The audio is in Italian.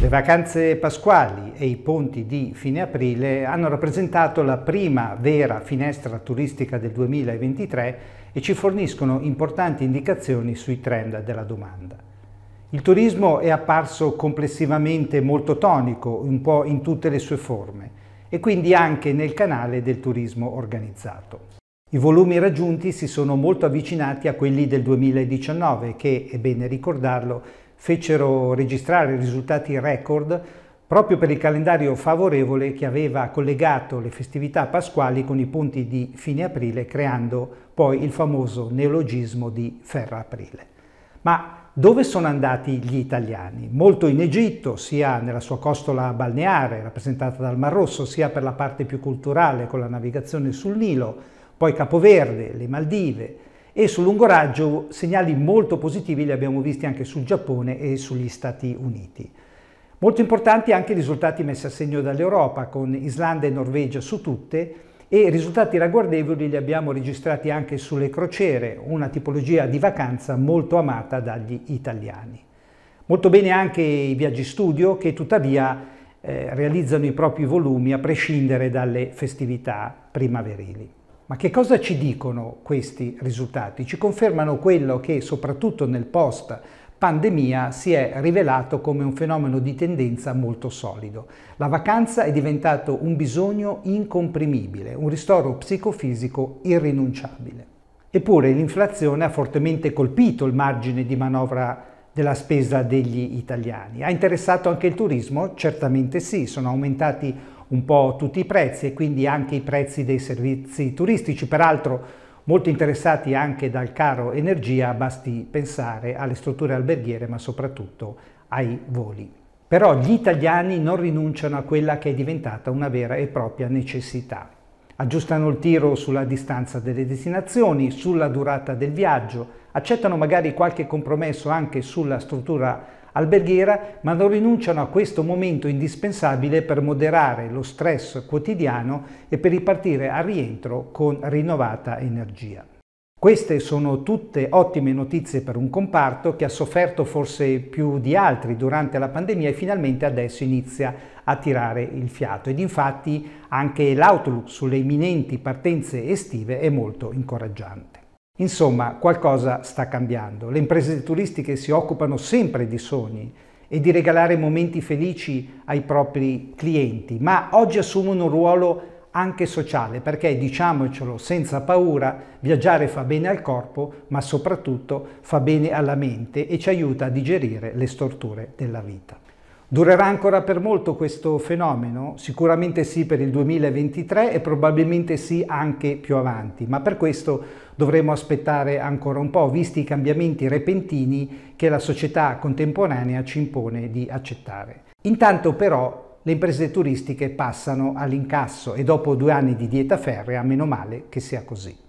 Le vacanze pasquali e i ponti di fine aprile hanno rappresentato la prima vera finestra turistica del 2023 e ci forniscono importanti indicazioni sui trend della domanda. Il turismo è apparso complessivamente molto tonico, un po' in tutte le sue forme, e quindi anche nel canale del turismo organizzato. I volumi raggiunti si sono molto avvicinati a quelli del 2019 che, è bene ricordarlo, fecero registrare risultati record proprio per il calendario favorevole che aveva collegato le festività pasquali con i punti di fine aprile, creando poi il famoso neologismo di Ferra Aprile. Ma dove sono andati gli italiani? Molto in Egitto, sia nella sua costola balneare, rappresentata dal Mar Rosso, sia per la parte più culturale con la navigazione sul Nilo, poi Capoverde, le Maldive, e sul lungo raggio segnali molto positivi li abbiamo visti anche sul Giappone e sugli Stati Uniti. Molto importanti anche i risultati messi a segno dall'Europa, con Islanda e Norvegia su tutte, e risultati ragguardevoli li abbiamo registrati anche sulle crociere, una tipologia di vacanza molto amata dagli italiani. Molto bene anche i viaggi studio che tuttavia eh, realizzano i propri volumi a prescindere dalle festività primaverili. Ma che cosa ci dicono questi risultati? Ci confermano quello che soprattutto nel post pandemia si è rivelato come un fenomeno di tendenza molto solido. La vacanza è diventato un bisogno incomprimibile, un ristoro psicofisico irrinunciabile. Eppure l'inflazione ha fortemente colpito il margine di manovra della spesa degli italiani. Ha interessato anche il turismo? Certamente sì, sono aumentati un po' tutti i prezzi e quindi anche i prezzi dei servizi turistici, peraltro molto interessati anche dal caro energia, basti pensare alle strutture alberghiere ma soprattutto ai voli. Però gli italiani non rinunciano a quella che è diventata una vera e propria necessità. Aggiustano il tiro sulla distanza delle destinazioni, sulla durata del viaggio, accettano magari qualche compromesso anche sulla struttura alberghiera, ma non rinunciano a questo momento indispensabile per moderare lo stress quotidiano e per ripartire al rientro con rinnovata energia. Queste sono tutte ottime notizie per un comparto che ha sofferto forse più di altri durante la pandemia e finalmente adesso inizia a tirare il fiato ed infatti anche l'outlook sulle imminenti partenze estive è molto incoraggiante. Insomma, qualcosa sta cambiando. Le imprese turistiche si occupano sempre di sogni e di regalare momenti felici ai propri clienti, ma oggi assumono un ruolo anche sociale, perché diciamocelo senza paura, viaggiare fa bene al corpo, ma soprattutto fa bene alla mente e ci aiuta a digerire le storture della vita. Durerà ancora per molto questo fenomeno? Sicuramente sì per il 2023 e probabilmente sì anche più avanti, ma per questo dovremo aspettare ancora un po', visti i cambiamenti repentini che la società contemporanea ci impone di accettare. Intanto però le imprese turistiche passano all'incasso e dopo due anni di dieta ferrea, meno male che sia così.